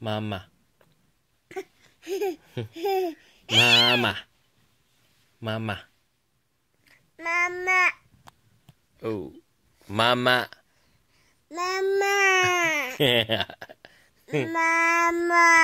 妈妈，妈妈，妈妈，妈妈，哦，妈妈，妈妈，妈妈。